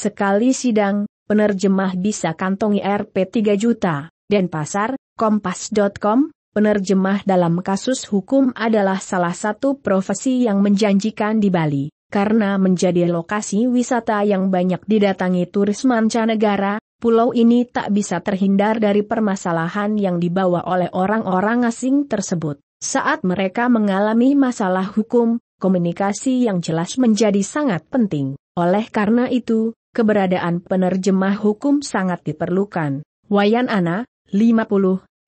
Sekali sidang, penerjemah bisa kantongi Rp 3 juta. pasar Kompas.com, penerjemah dalam kasus hukum adalah salah satu profesi yang menjanjikan di Bali, karena menjadi lokasi wisata yang banyak didatangi turis mancanegara, pulau ini tak bisa terhindar dari permasalahan yang dibawa oleh orang-orang asing tersebut. Saat mereka mengalami masalah hukum, komunikasi yang jelas menjadi sangat penting. Oleh karena itu, keberadaan penerjemah hukum sangat diperlukan. Wayan Ana, 50,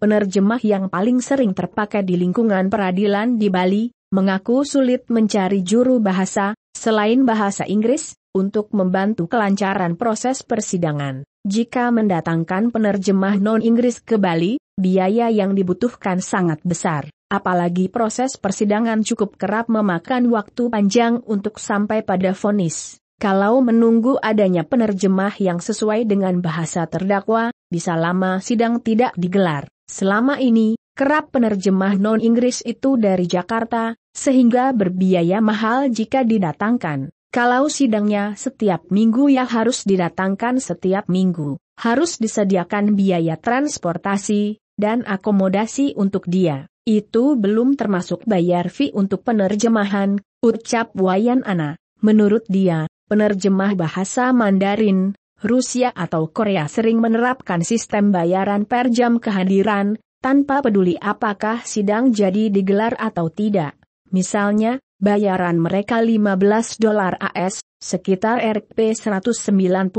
penerjemah yang paling sering terpakai di lingkungan peradilan di Bali, mengaku sulit mencari juru bahasa, selain bahasa Inggris, untuk membantu kelancaran proses persidangan. Jika mendatangkan penerjemah non-Inggris ke Bali, biaya yang dibutuhkan sangat besar. Apalagi proses persidangan cukup kerap memakan waktu panjang untuk sampai pada vonis. Kalau menunggu adanya penerjemah yang sesuai dengan bahasa terdakwa, bisa lama sidang tidak digelar. Selama ini, kerap penerjemah non-Inggris itu dari Jakarta, sehingga berbiaya mahal jika didatangkan. Kalau sidangnya setiap minggu ya harus didatangkan setiap minggu, harus disediakan biaya transportasi, dan akomodasi untuk dia. Itu belum termasuk bayar fee untuk penerjemahan, ucap Wayan Ana. Menurut dia, penerjemah bahasa Mandarin, Rusia atau Korea sering menerapkan sistem bayaran per jam kehadiran, tanpa peduli apakah sidang jadi digelar atau tidak. Misalnya, bayaran mereka 15 dolar AS, sekitar Rp 195.000,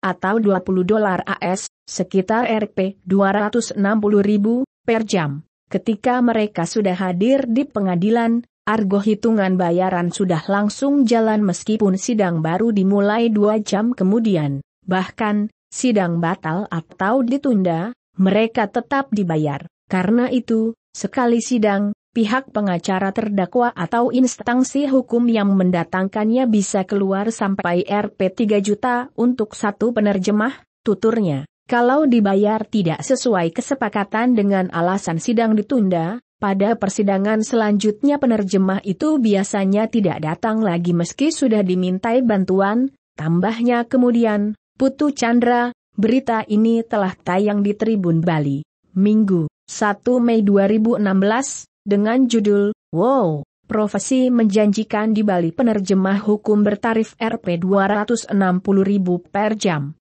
atau 20 dolar AS, sekitar Rp 260.000, per jam. Ketika mereka sudah hadir di pengadilan, Argo hitungan bayaran sudah langsung jalan meskipun sidang baru dimulai dua jam kemudian, bahkan, sidang batal atau ditunda, mereka tetap dibayar. Karena itu, sekali sidang, pihak pengacara terdakwa atau instansi hukum yang mendatangkannya bisa keluar sampai Rp 3 juta untuk satu penerjemah, tuturnya. Kalau dibayar tidak sesuai kesepakatan dengan alasan sidang ditunda, pada persidangan selanjutnya penerjemah itu biasanya tidak datang lagi meski sudah dimintai bantuan, tambahnya kemudian, Putu Chandra, berita ini telah tayang di Tribun Bali, Minggu, 1 Mei 2016, dengan judul, Wow, Profesi Menjanjikan di Bali Penerjemah Hukum Bertarif Rp260.000 per jam.